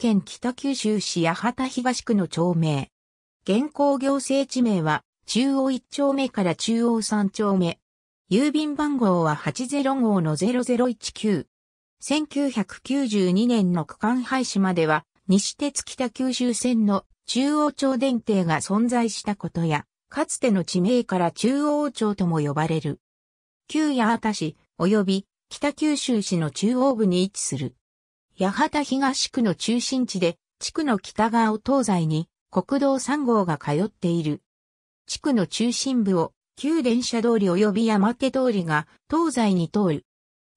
県北九州市八幡東区の町名。現行行政地名は、中央1丁目から中央3丁目。郵便番号は80号の0019。1992年の区間廃止までは、西鉄北九州線の中央町電停が存在したことや、かつての地名から中央町とも呼ばれる。旧八幡市、及び北九州市の中央部に位置する。八幡東区の中心地で、地区の北側を東西に国道3号が通っている。地区の中心部を旧電車通り及び山手通りが東西に通る。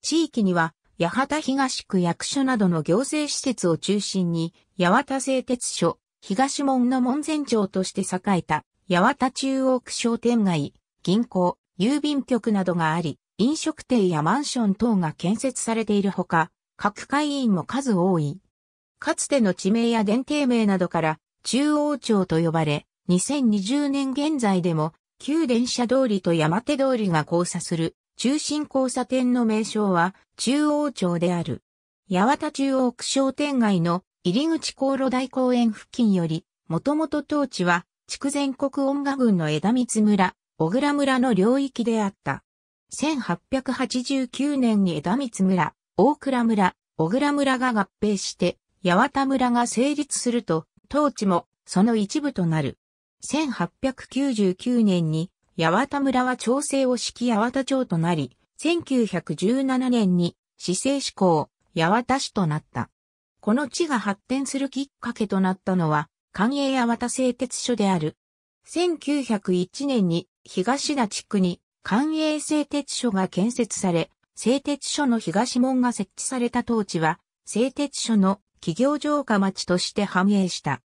地域には八幡東区役所などの行政施設を中心に八幡製鉄所、東門の門前町として栄えた八幡中央区商店街、銀行、郵便局などがあり、飲食店やマンション等が建設されているほか、各会員も数多い。かつての地名や伝定名などから中央町と呼ばれ、2020年現在でも旧電車通りと山手通りが交差する中心交差点の名称は中央町である。八幡中央区商店街の入口航路大公園付近より、もともと当地は筑前国音楽群の枝光村、小倉村の領域であった。1889年に枝光村、大倉村、小倉村が合併して、八幡村が成立すると、当地もその一部となる。1899年に、八幡村は調整をき八幡町となり、1917年に市政志向、八幡市となった。この地が発展するきっかけとなったのは、官営八幡製鉄所である。1901年に東田地区に官営製鉄所が建設され、製鉄所の東門が設置された当地は、製鉄所の企業城下町として繁栄した。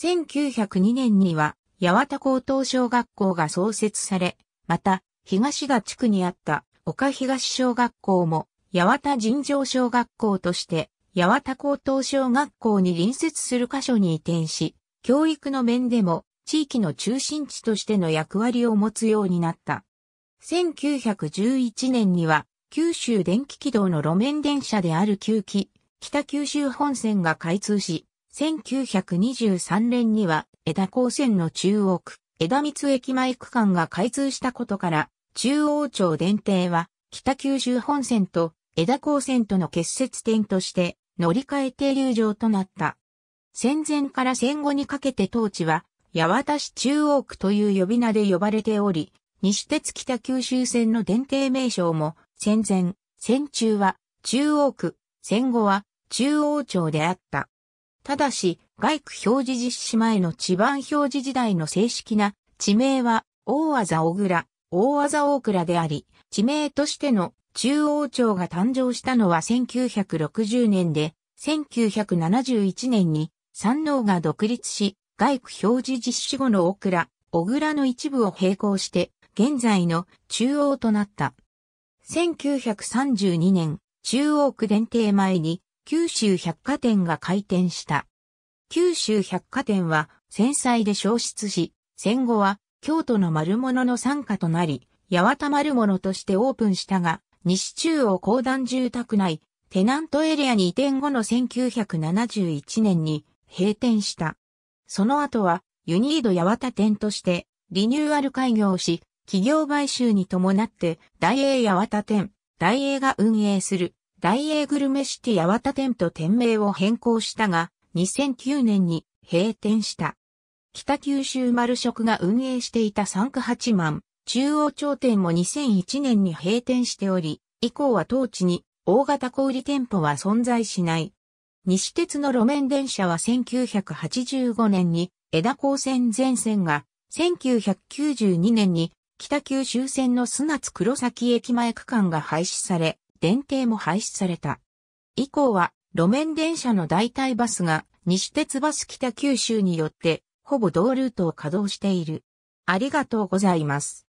1902年には、八幡高等小学校が創設され、また、東が地区にあった岡東小学校も、八幡尋常小学校として、八幡高等小学校に隣接する箇所に移転し、教育の面でも地域の中心地としての役割を持つようになった。1911年には九州電気軌道の路面電車である旧機、北九州本線が開通し、1923年には枝高線の中央区、枝光駅前区間が開通したことから、中央町電停は北九州本線と枝高線との結節点として乗り換え停留場となった。戦前から戦後にかけて当地は八幡市中央区という呼び名で呼ばれており、西鉄北九州線の電停名称も戦前、戦中は中央区、戦後は中央庁であった。ただし、外区表示実施前の地盤表示時代の正式な地名は大技小倉、大技大倉であり、地名としての中央庁が誕生したのは1960年で、1971年に山王が独立し、外区表示実施後の大倉、小倉の一部を並行して、現在の中央となった。1932年、中央区電停前に九州百貨店が開店した。九州百貨店は戦災で消失し、戦後は京都の丸物の傘下となり、八幡丸物としてオープンしたが、西中央高段住宅内、テナントエリアに移転後の1971年に閉店した。その後はユニード八幡店としてリニューアル開業し、企業買収に伴って、大英八幡店、大英が運営する、大英グルメシティ八幡店と店名を変更したが、2009年に閉店した。北九州丸食が運営していた三区八万、中央町店も2001年に閉店しており、以降は当地に大型小売店舗は存在しない。西鉄の路面電車は1985年に枝高線全線が1992年に北九州線の砂津黒崎駅前区間が廃止され、電停も廃止された。以降は、路面電車の代替バスが、西鉄バス北九州によって、ほぼ同ルートを稼働している。ありがとうございます。